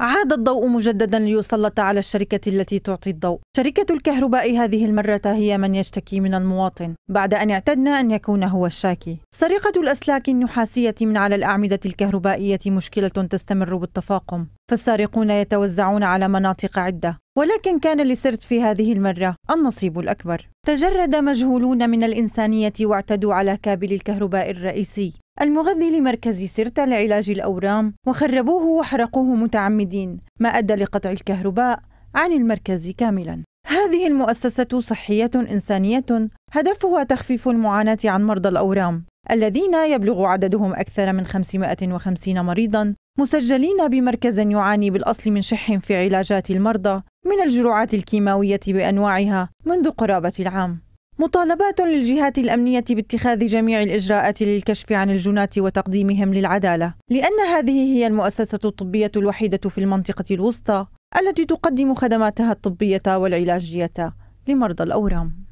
عاد الضوء مجددا ليسلط على الشركة التي تعطي الضوء. شركة الكهرباء هذه المرة هي من يشتكي من المواطن بعد أن اعتدنا أن يكون هو الشاكي. سرقة الأسلاك النحاسية من على الأعمدة الكهربائية مشكلة تستمر بالتفاقم، فالسارقون يتوزعون على مناطق عدة، ولكن كان لسرت في هذه المرة النصيب الأكبر. تجرد مجهولون من الإنسانية واعتدوا على كابل الكهرباء الرئيسي المغذي لمركز سرتة لعلاج الأورام وخربوه وحرقوه متعمدين ما أدى لقطع الكهرباء عن المركز كاملا هذه المؤسسة صحية إنسانية هدفها تخفيف المعاناة عن مرضى الأورام الذين يبلغ عددهم أكثر من 550 مريضا مسجلين بمركز يعاني بالأصل من شح في علاجات المرضى من الجرعات الكيماوية بأنواعها منذ قرابة العام مطالبات للجهات الأمنية باتخاذ جميع الإجراءات للكشف عن الجناة وتقديمهم للعدالة لأن هذه هي المؤسسة الطبية الوحيدة في المنطقة الوسطى التي تقدم خدماتها الطبية والعلاجية لمرضى الأورام